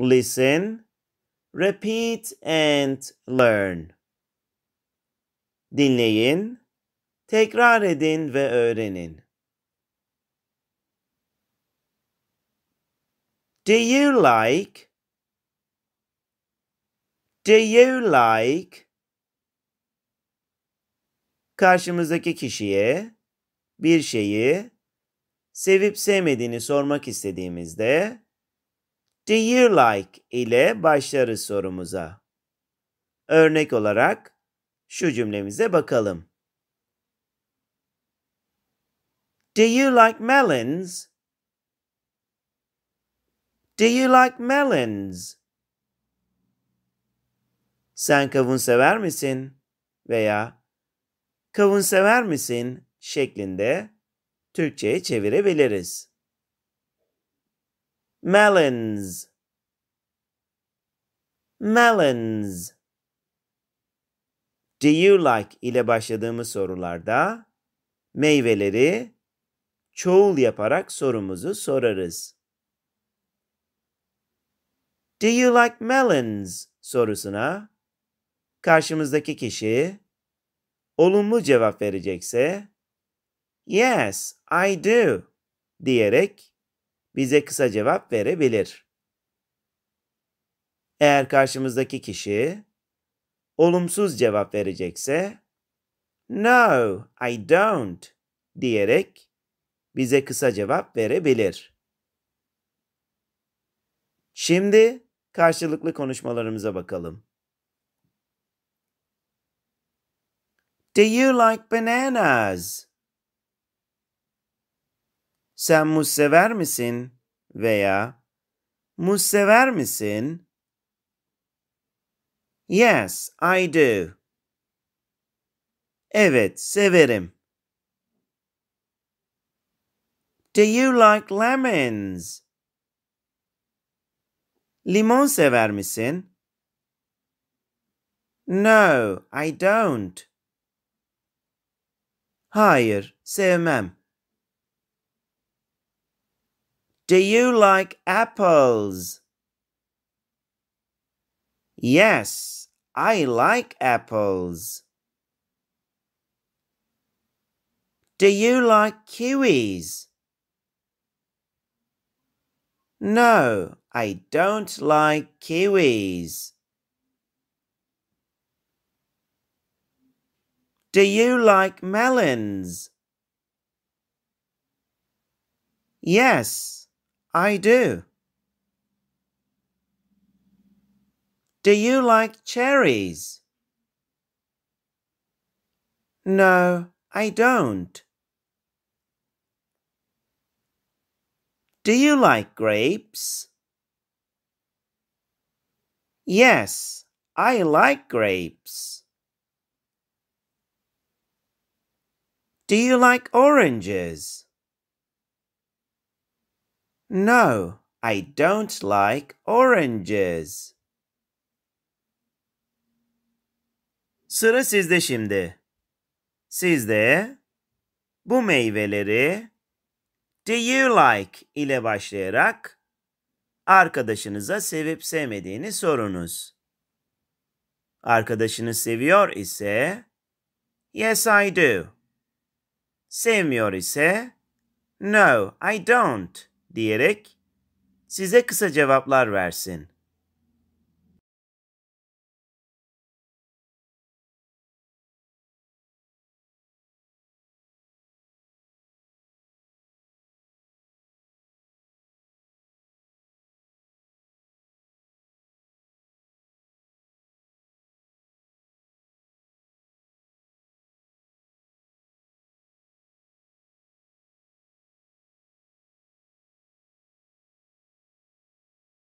Listen, repeat and learn. Dinleyin, tekrar edin ve öğrenin. Do you like? Do you like? Karşımızdaki kişiye bir şeyi sevip sevmediğini sormak istediğimizde do you like ile başlarız sorumuza. Örnek olarak şu cümlemize bakalım. Do you like melons? Do you like melons? Sen kavun sever misin? veya kavun sever misin şeklinde Türkçe'ye çevirebiliriz melons melons Do you like ile başladığımız sorularda meyveleri çoğul yaparak sorumuzu sorarız. Do you like melons sorusuna karşımızdaki kişi olumlu cevap verecekse yes I do diyerek bize kısa cevap verebilir. Eğer karşımızdaki kişi olumsuz cevap verecekse No, I don't diyerek bize kısa cevap verebilir. Şimdi karşılıklı konuşmalarımıza bakalım. Do you like bananas? sen muz sever misin? veya muz sever misin? Yes, I do. Evet, severim. Do you like lemons? Limon sever misin? No, I don't. Hayır, sevmem. Do you like apples? Yes, I like apples. Do you like kiwis? No, I don't like kiwis. Do you like melons? Yes, I do. Do you like cherries? No, I don't. Do you like grapes? Yes, I like grapes. Do you like oranges? No, I don't like oranges. Sıra sizde şimdi. Siz de bu meyveleri do you like ile başlayarak arkadaşınıza sevip sevmediğini sorunuz. Arkadaşınız seviyor ise yes I do. Sevmiyor ise no I don't diyerek size kısa cevaplar versin.